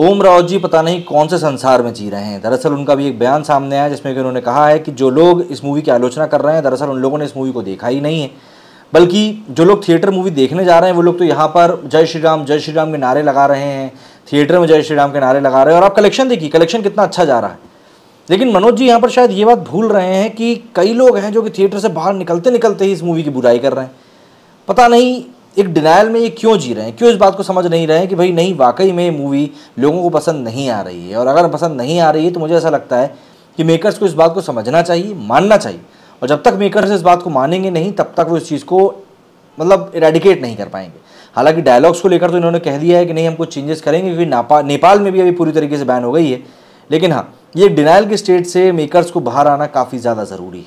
ओम राव जी पता नहीं कौन से संसार में जी रहे हैं दरअसल उनका भी एक बयान सामने आया जिसमें कि उन्होंने कहा है कि जो लोग इस मूवी की आलोचना कर रहे हैं दरअसल उन लोगों ने इस मूवी को देखा ही नहीं है बल्कि जो लोग थिएटर मूवी देखने जा रहे हैं वो लोग तो यहाँ पर जय श्री राम जय श्री राम के नारे लगा रहे हैं थिएटर में जय श्री राम के नारे लगा रहे हैं और आप कलेक्शन देखिए कलेक्शन कितना अच्छा जा रहा है लेकिन मनोज जी यहाँ पर शायद ये बात भूल रहे हैं कि कई लोग हैं जो कि थिएटर से बाहर निकलते निकलते ही इस मूवी की बुराई कर रहे हैं पता नहीं एक डिनाइल में ये क्यों जी रहे हैं क्यों इस बात को समझ नहीं रहे हैं कि भाई नहीं वाकई में ये मूवी लोगों को पसंद नहीं आ रही है और अगर पसंद नहीं आ रही है तो मुझे ऐसा लगता है कि मेकर्स को इस बात को समझना चाहिए मानना चाहिए और जब तक मेकर्स इस बात को मानेंगे नहीं तब तक वो इस चीज़ को मतलब इरेडिकेट नहीं कर पाएंगे हालांकि डायलॉग्स को लेकर तो इन्होंने कह दिया है कि नहीं हम कुछ चेंजेस करेंगे क्योंकि नेपाल में भी अभी पूरी तरीके से बैन हो गई है लेकिन हाँ ये डिनाइल के स्टेट से मेकर्स को बाहर आना काफ़ी ज़्यादा ज़रूरी है